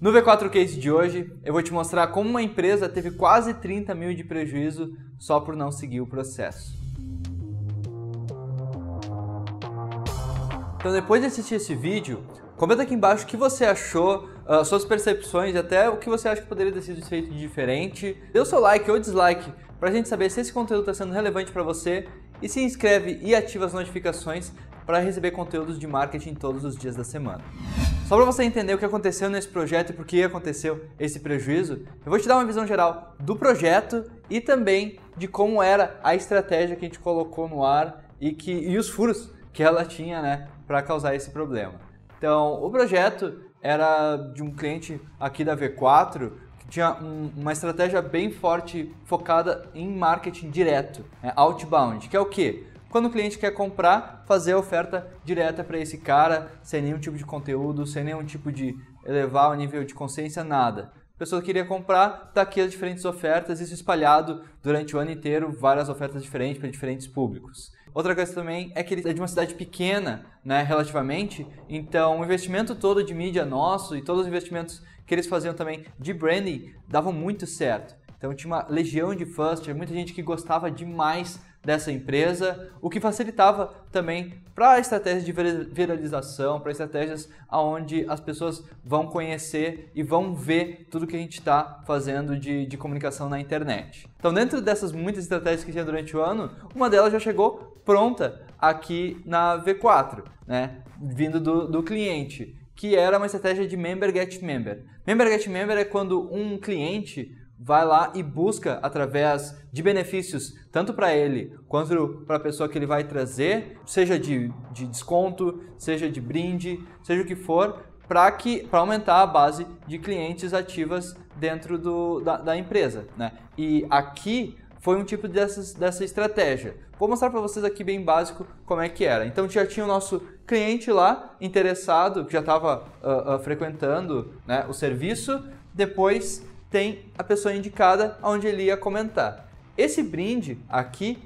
No V4 Case de hoje, eu vou te mostrar como uma empresa teve quase 30 mil de prejuízo só por não seguir o processo. Então depois de assistir esse vídeo, comenta aqui embaixo o que você achou, ah, suas percepções e até o que você acha que poderia ter sido feito de diferente. Dê o seu like ou dislike para a gente saber se esse conteúdo está sendo relevante para você e se inscreve e ativa as notificações para receber conteúdos de marketing todos os dias da semana. Só para você entender o que aconteceu nesse projeto e por que aconteceu esse prejuízo, eu vou te dar uma visão geral do projeto e também de como era a estratégia que a gente colocou no ar e, que, e os furos que ela tinha né, para causar esse problema. Então, o projeto era de um cliente aqui da V4 que tinha um, uma estratégia bem forte focada em marketing direto, né, outbound, que é o quê? Quando o cliente quer comprar, fazer a oferta direta para esse cara, sem nenhum tipo de conteúdo, sem nenhum tipo de elevar o nível de consciência, nada. A pessoa queria comprar, está aqui as diferentes ofertas, isso espalhado durante o ano inteiro, várias ofertas diferentes para diferentes públicos. Outra coisa também é que ele é de uma cidade pequena, né, relativamente, então o investimento todo de mídia nosso e todos os investimentos que eles faziam também de branding davam muito certo. Então tinha uma legião de fãs, tinha muita gente que gostava demais dessa empresa, o que facilitava também para estratégias de viralização, para estratégias onde as pessoas vão conhecer e vão ver tudo que a gente está fazendo de, de comunicação na internet. Então, dentro dessas muitas estratégias que tinha durante o ano, uma delas já chegou pronta aqui na V4, né? vindo do, do cliente que era uma estratégia de member get member. Member get member é quando um cliente vai lá e busca através de benefícios, tanto para ele quanto para a pessoa que ele vai trazer, seja de, de desconto, seja de brinde, seja o que for, para que para aumentar a base de clientes ativas dentro do, da, da empresa. Né? E aqui foi um tipo dessas, dessa estratégia. Vou mostrar para vocês aqui bem básico como é que era. Então já tinha o nosso cliente lá interessado, que já estava uh, ah, uh, ah, frequentando né, o serviço. Depois tem a pessoa indicada onde ele ia comentar. Esse brinde aqui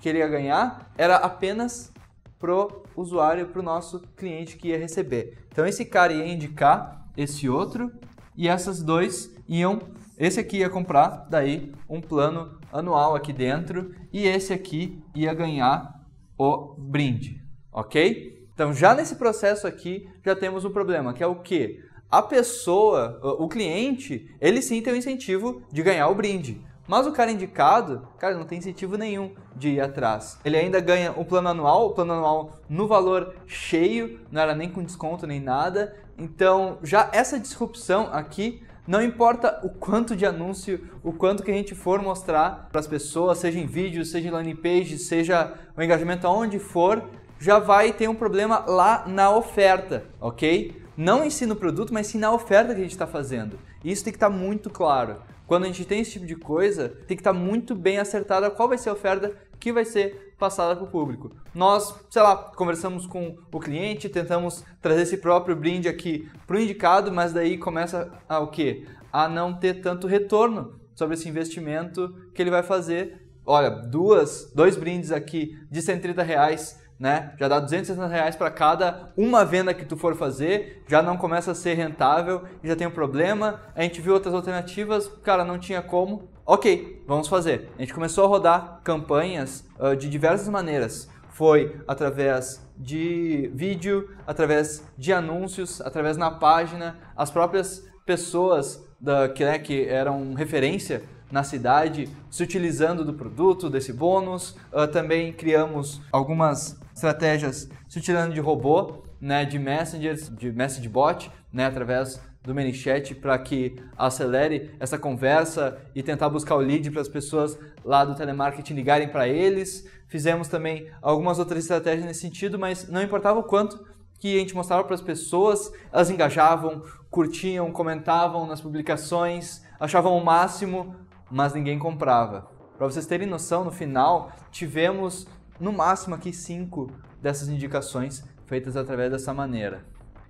que ele ia ganhar era apenas pro usuário, pro nosso cliente que ia receber. Então esse cara ia indicar esse outro e essas dois iam esse aqui ia comprar daí um plano anual aqui dentro e esse aqui ia ganhar o brinde, OK? Então já nesse processo aqui já temos um problema, que é o que a pessoa, o cliente, ele sim tem o incentivo de ganhar o brinde. Mas o cara indicado, cara, não tem incentivo nenhum de ir atrás. Ele ainda ganha o plano anual, o plano anual no valor cheio, não era nem com desconto nem nada. Então, já essa disrupção aqui, não importa o quanto de anúncio, o quanto que a gente for mostrar para as pessoas, seja em vídeo, seja em landing page, seja o engajamento aonde for, já vai ter um problema lá na oferta, ok? Não ensina o produto, mas sim na oferta que a gente está fazendo. E isso tem que estar tá muito claro. Quando a gente tem esse tipo de coisa, tem que estar tá muito bem acertada qual vai ser a oferta que vai ser passada para o público. Nós, sei lá, conversamos com o cliente, tentamos trazer esse próprio brinde aqui para o indicado, mas daí começa a o quê? A não ter tanto retorno sobre esse investimento que ele vai fazer. Olha, duas, dois brindes aqui de 130 reais né? Já dá 260 reais para cada uma venda que tu for fazer, já não começa a ser rentável, já tem um problema. A gente viu outras alternativas, cara, não tinha como. Ok, vamos fazer. A gente começou a rodar campanhas uh, de diversas maneiras. Foi através de vídeo, através de anúncios, através na página, as próprias pessoas da, que, né, que eram referência na cidade se utilizando do produto, desse bônus. Uh, também criamos algumas estratégias se utilizando de robô, né, de messengers, de message bot, né, através do ManyChat para que acelere essa conversa e tentar buscar o lead para as pessoas lá do telemarketing ligarem para eles. Fizemos também algumas outras estratégias nesse sentido, mas não importava o quanto que a gente mostrava para as pessoas, elas engajavam, curtiam, comentavam nas publicações, achavam o máximo mas ninguém comprava. Para vocês terem noção, no final tivemos no máximo aqui cinco dessas indicações feitas através dessa maneira.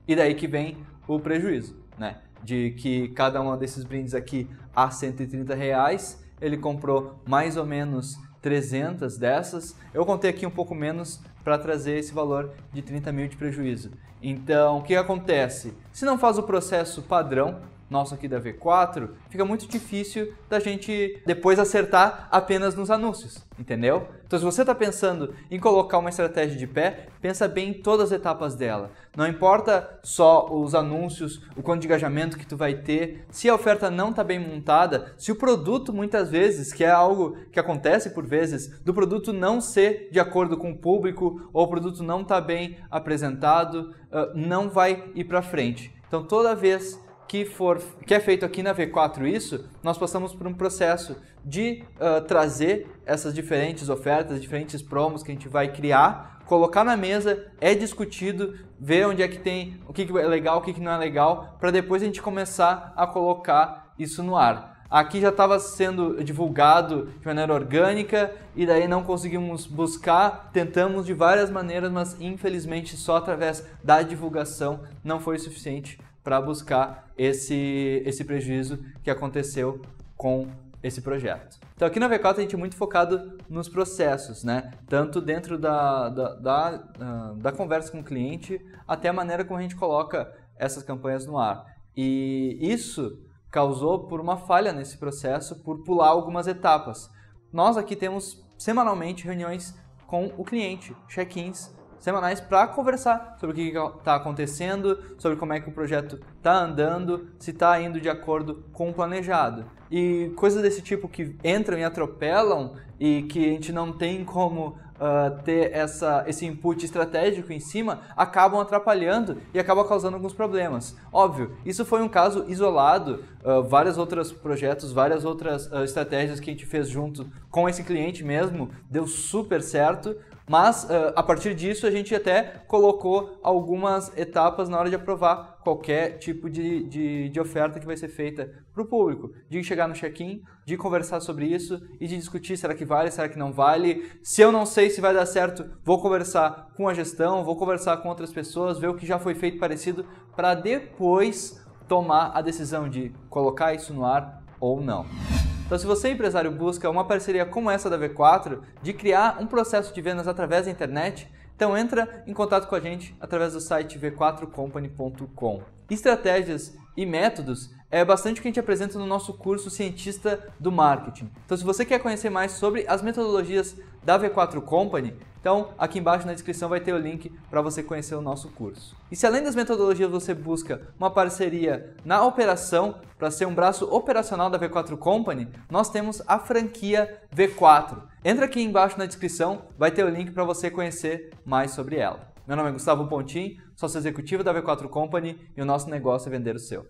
E daí que vem o prejuízo, né? De que cada um desses brindes aqui a 130 reais, ele comprou mais ou menos 300 dessas. Eu contei aqui um pouco menos para trazer esse valor de 30 mil de prejuízo. Então, o que acontece? Se não faz o processo padrão, nosso aqui da V4, fica muito difícil da gente depois acertar apenas nos anúncios, entendeu? Então se você está pensando em colocar uma estratégia de pé, pensa bem em todas as etapas dela. Não importa só os anúncios, o quanto de engajamento que tu vai ter, se a oferta não está bem montada, se o produto muitas vezes, que é algo que acontece por vezes, do produto não ser de acordo com o público ou o produto não está bem apresentado, ah, não vai ir para frente. Então toda vez que, for, que é feito aqui na V4 isso, nós passamos por um processo de uh, trazer essas diferentes ofertas, diferentes promos que a gente vai criar, colocar na mesa, é discutido, ver onde é que tem, o que, que é legal, o que, que não é legal, para depois a gente começar a colocar isso no ar. Aqui já estava sendo divulgado de maneira orgânica e daí não conseguimos buscar. Tentamos de várias maneiras, mas infelizmente só através da divulgação não foi suficiente para buscar esse, esse prejuízo que aconteceu com esse projeto. Então aqui na V4 a gente é muito focado nos processos, né? Tanto dentro da, da, da, ah, da conversa com o cliente até a maneira como a gente coloca essas campanhas no ar. E isso causou por uma falha nesse processo, por pular algumas etapas. Nós aqui temos semanalmente reuniões com o cliente, check-ins semanais para conversar sobre o que está acontecendo, sobre como é que o projeto está andando, se está indo de acordo com o planejado. E coisas desse tipo que entram e atropelam e que a gente não tem como uh, ter essa, esse input estratégico em cima, acabam atrapalhando e acabam causando alguns problemas. Óbvio, isso foi um caso isolado, uh, ah, vários outros projetos, várias outras uh, estratégias que a gente fez junto com esse cliente mesmo, deu super certo, mas eh, a partir disso a gente até colocou algumas etapas na hora de aprovar qualquer tipo de, de, de oferta que vai ser feita para o público. De chegar no check-in, de conversar sobre isso e de discutir será que vale, será que não vale. Se eu não sei se vai dar certo, vou conversar com a gestão, vou conversar com outras pessoas, ver o que já foi feito parecido para depois tomar a decisão de colocar isso no ar ou não. Então, se você, empresário, busca uma parceria como essa da V4, de criar um processo de vendas através da internet, então entra em contato com a gente através do site v4company.com. Estratégias e métodos é bastante o que a gente apresenta no nosso curso Cientista do Marketing. Então, se você quer conhecer mais sobre as metodologias da V4 Company, então, aqui embaixo na descrição vai ter o link para você conhecer o nosso curso. E se além das metodologias você busca uma parceria na operação para ser um braço operacional da V4 Company, nós temos a franquia V4. Entra aqui embaixo na descrição, vai ter o link para você conhecer mais sobre ela. Meu nome é Gustavo Pontim, sócio executivo da V4 Company e o nosso negócio é vender o seu.